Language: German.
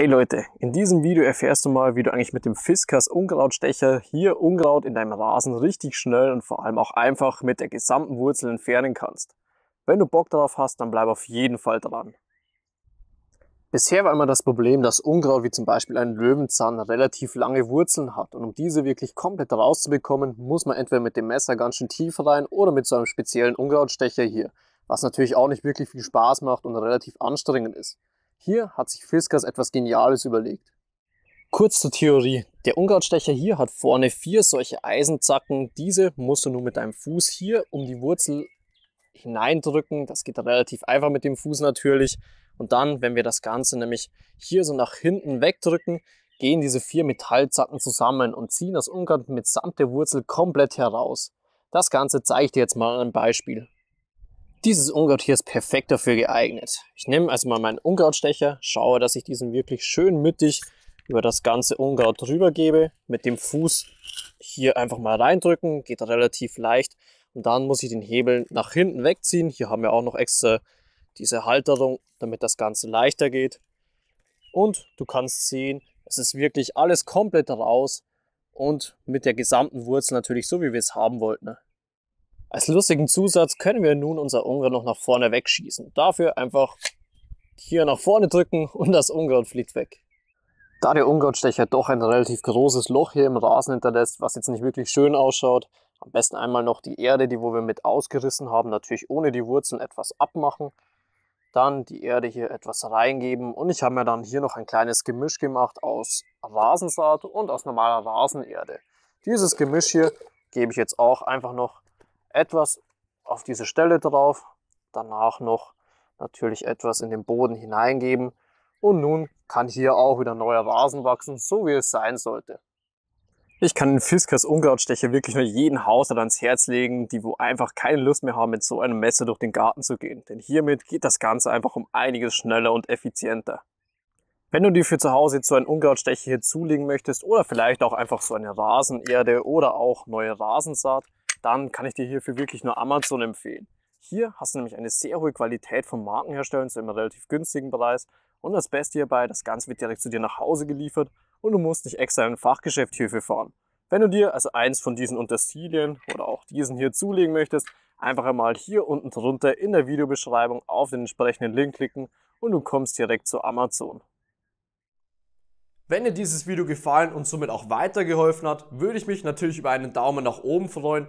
Hey Leute, in diesem Video erfährst du mal, wie du eigentlich mit dem Fiskars Unkrautstecher hier Unkraut in deinem Rasen richtig schnell und vor allem auch einfach mit der gesamten Wurzel entfernen kannst. Wenn du Bock darauf hast, dann bleib auf jeden Fall dran. Bisher war immer das Problem, dass Unkraut wie zum Beispiel ein Löwenzahn relativ lange Wurzeln hat und um diese wirklich komplett rauszubekommen, muss man entweder mit dem Messer ganz schön tief rein oder mit so einem speziellen Unkrautstecher hier, was natürlich auch nicht wirklich viel Spaß macht und relativ anstrengend ist. Hier hat sich Fiskars etwas Geniales überlegt. Kurz zur Theorie. Der Unkrautstecher hier hat vorne vier solche Eisenzacken. Diese musst du nur mit deinem Fuß hier um die Wurzel hineindrücken. Das geht relativ einfach mit dem Fuß natürlich. Und dann, wenn wir das Ganze nämlich hier so nach hinten wegdrücken, gehen diese vier Metallzacken zusammen und ziehen das Unkraut mitsamt der Wurzel komplett heraus. Das Ganze zeige ich dir jetzt mal an einem Beispiel. Dieses Unkraut hier ist perfekt dafür geeignet. Ich nehme also mal meinen Unkrautstecher, schaue, dass ich diesen wirklich schön mittig über das ganze Unkraut drüber gebe. Mit dem Fuß hier einfach mal reindrücken, geht relativ leicht. Und dann muss ich den Hebel nach hinten wegziehen. Hier haben wir auch noch extra diese Halterung, damit das Ganze leichter geht. Und du kannst sehen, es ist wirklich alles komplett raus und mit der gesamten Wurzel natürlich so, wie wir es haben wollten. Ne? Als lustigen Zusatz können wir nun unser Ungarn noch nach vorne wegschießen. Dafür einfach hier nach vorne drücken und das Ungarn fliegt weg. Da der Ungarnstecher doch ein relativ großes Loch hier im Rasen hinterlässt, was jetzt nicht wirklich schön ausschaut, am besten einmal noch die Erde, die wo wir mit ausgerissen haben, natürlich ohne die Wurzeln etwas abmachen. Dann die Erde hier etwas reingeben und ich habe mir dann hier noch ein kleines Gemisch gemacht aus Rasensaat und aus normaler Rasenerde. Dieses Gemisch hier gebe ich jetzt auch einfach noch etwas auf diese Stelle drauf, danach noch natürlich etwas in den Boden hineingeben und nun kann hier auch wieder neuer Rasen wachsen, so wie es sein sollte. Ich kann den Fiskas Unkrautstecher wirklich nur jeden Haushalt ans Herz legen, die wo einfach keine Lust mehr haben, mit so einem Messer durch den Garten zu gehen. Denn hiermit geht das Ganze einfach um einiges schneller und effizienter. Wenn du dir für zu Hause jetzt so einen Unkrautstecher hier zulegen möchtest oder vielleicht auch einfach so eine Rasenerde oder auch neue Rasensaat, dann kann ich dir hierfür wirklich nur Amazon empfehlen. Hier hast du nämlich eine sehr hohe Qualität von Markenherstellern zu einem relativ günstigen Preis und das Beste hierbei, das Ganze wird direkt zu dir nach Hause geliefert und du musst nicht extra in ein Fachgeschäft hierfür fahren. Wenn du dir also eins von diesen Unterstilien oder auch diesen hier zulegen möchtest, einfach einmal hier unten drunter in der Videobeschreibung auf den entsprechenden Link klicken und du kommst direkt zu Amazon. Wenn dir dieses Video gefallen und somit auch weitergeholfen hat, würde ich mich natürlich über einen Daumen nach oben freuen